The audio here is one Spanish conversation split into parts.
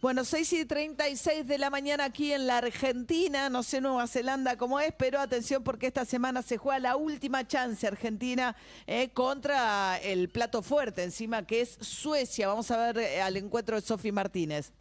Bueno, 6 y 36 de la mañana aquí en la Argentina, no sé Nueva Zelanda cómo es, pero atención porque esta semana se juega la última chance Argentina eh, contra el plato fuerte encima que es Suecia. Vamos a ver eh, al encuentro de Sofi Martínez.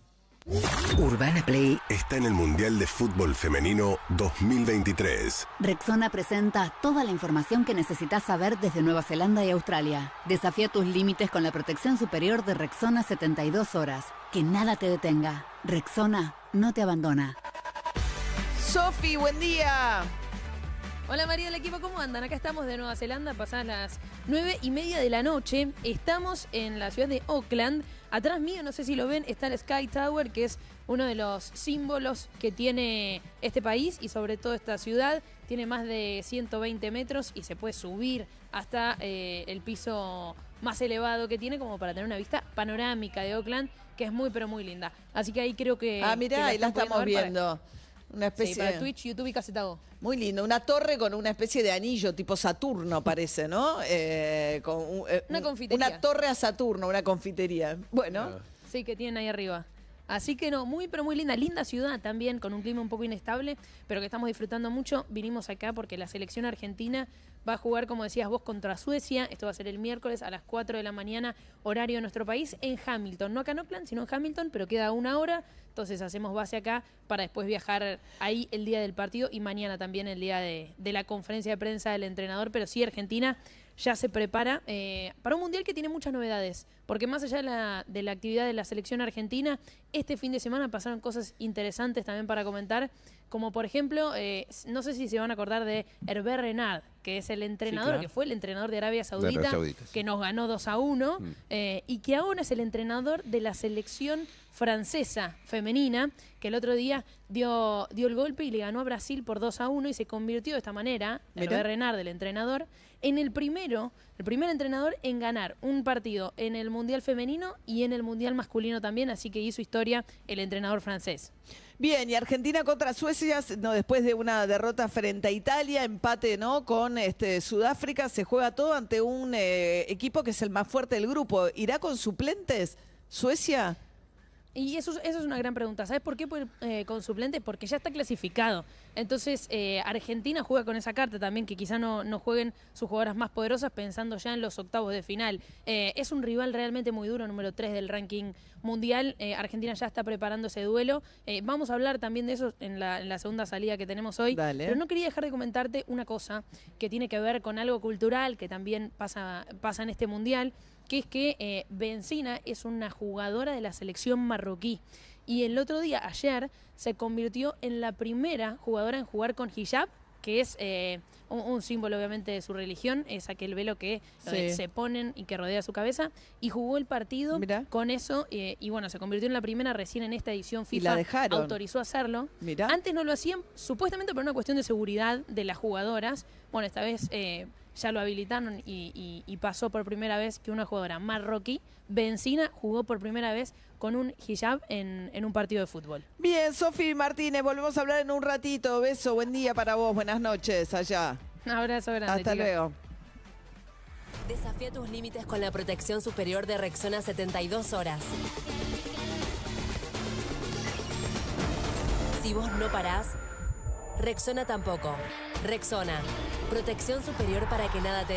Urbana Play está en el Mundial de Fútbol Femenino 2023. Rexona presenta toda la información que necesitas saber desde Nueva Zelanda y Australia. Desafía tus límites con la protección superior de Rexona 72 horas. Que nada te detenga. Rexona no te abandona. Sofi, buen día. Hola María del equipo, ¿cómo andan? Acá estamos de Nueva Zelanda, pasan las nueve y media de la noche. Estamos en la ciudad de Auckland. Atrás mío, no sé si lo ven, está el Sky Tower, que es uno de los símbolos que tiene este país y sobre todo esta ciudad. Tiene más de 120 metros y se puede subir hasta eh, el piso más elevado que tiene como para tener una vista panorámica de Auckland, que es muy pero muy linda. Así que ahí creo que... Ah, mirá, ahí la estamos viendo. Una especie. Sí, para Twitch, YouTube y Muy lindo, una torre con una especie de anillo tipo Saturno, parece, ¿no? Eh, con, eh, una confitería. Una torre a Saturno, una confitería. Bueno. Sí, que tienen ahí arriba. Así que no, muy pero muy linda, linda ciudad también, con un clima un poco inestable, pero que estamos disfrutando mucho. Vinimos acá porque la selección argentina va a jugar, como decías vos, contra Suecia. Esto va a ser el miércoles a las 4 de la mañana, horario de nuestro país, en Hamilton. No acá en Oakland, sino en Hamilton, pero queda una hora. Entonces hacemos base acá para después viajar ahí el día del partido y mañana también el día de, la conferencia de prensa del entrenador. Pero sí, Argentina ya se prepara eh, para un mundial que tiene muchas novedades, porque más allá de la actividad de la selección argentina, este fin de semana pasaron cosas interesantes también para comentar, como por ejemplo, eh, no sé si se van a acordar de Herbert Renard, que es el entrenador, que fue el entrenador de Arabia Saudita, que nos ganó 2 a 1, mm. eh, y que ahora es el entrenador de la selección francesa femenina, que el otro día dio, dio el golpe y le ganó a Brasil por 2 a 1 y se convirtió de esta manera, Herbert Renard, el entrenador, en el primero, el primer entrenador en ganar un partido en el Mundial femenino y en el Mundial masculino también, así que hizo historia el entrenador francés. Bien, y Argentina contra Suecia, no, después de una derrota frente a Italia, empate no con este, Sudáfrica, se juega todo ante un eh, equipo que es el más fuerte del grupo. ¿Irá con suplentes Suecia? Y eso, eso es una gran pregunta. ¿Sabes por qué eh, con suplente? Porque ya está clasificado. Entonces, eh, Argentina juega con esa carta también, que quizá no, no, jueguen sus jugadoras más poderosas pensando ya en los octavos de final. Eh, es un rival realmente muy duro, número 3 del ranking mundial. Argentina ya está preparando ese duelo. vamos a hablar también de eso en la, segunda salida que tenemos hoy. Pero no quería dejar de comentarte una cosa que tiene que ver con algo cultural que también pasa, pasa en este mundial que es que eh, Benzina es una jugadora de la selección marroquí y el otro día, ayer, se convirtió en la primera jugadora en jugar con hijab, que es eh, un, símbolo obviamente de su religión, es aquel velo que eh, se ponen y que rodea su cabeza, y jugó el partido con eso, y bueno, se convirtió en la primera recién en esta edición FIFA, y la autorizó hacerlo. Antes no lo hacían, supuestamente por una cuestión de seguridad de las jugadoras, bueno, esta vez ya lo habilitaron y, pasó por primera vez que una jugadora marroquí, Benzina, jugó por primera vez con un hijab en, un partido de fútbol. Bien, Sofi Martínez, volvemos a hablar en un ratito. Beso, buen día para vos, buenas noches allá. Un abrazo grande. Hasta luego. Desafía tus límites con la protección superior de Rexona 72 horas. Si vos no parás, Rexona tampoco. Rexona, protección superior para que nada te